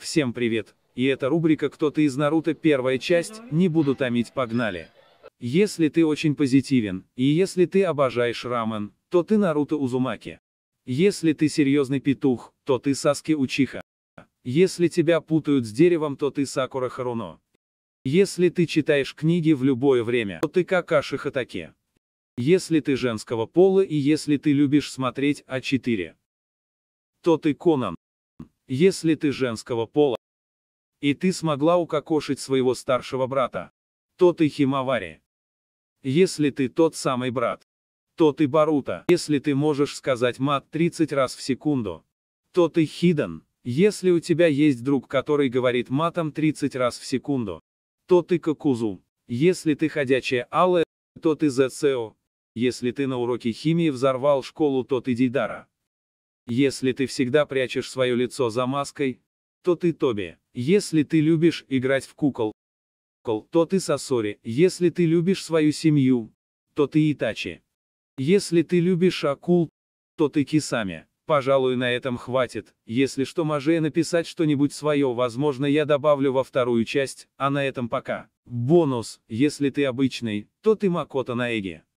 Всем привет! И это рубрика кто ты из Наруто» первая часть, не буду томить, погнали! Если ты очень позитивен, и если ты обожаешь рамен, то ты Наруто Узумаки. Если ты серьезный петух, то ты Саски Учиха. Если тебя путают с деревом, то ты Сакура Харуно. Если ты читаешь книги в любое время, то ты Какаши Хатаке. Если ты женского пола и если ты любишь смотреть А4, то ты Конан. Если ты женского пола, и ты смогла укокошить своего старшего брата, то ты Химавари. Если ты тот самый брат, то ты Барута. Если ты можешь сказать мат 30 раз в секунду, то ты Хидан. Если у тебя есть друг, который говорит матом 30 раз в секунду, то ты Кокузу. Если ты ходячая Алла, то ты Зецео. Если ты на уроке химии взорвал школу, то ты Дидара. Если ты всегда прячешь свое лицо за маской, то ты Тоби. Если ты любишь играть в кукол, то ты Сосори. Если ты любишь свою семью, то ты Итачи. Если ты любишь акул, то ты Кисами. Пожалуй, на этом хватит. Если что, маже написать что-нибудь свое, возможно, я добавлю во вторую часть, а на этом пока. Бонус, если ты обычный, то ты Макото Наэги.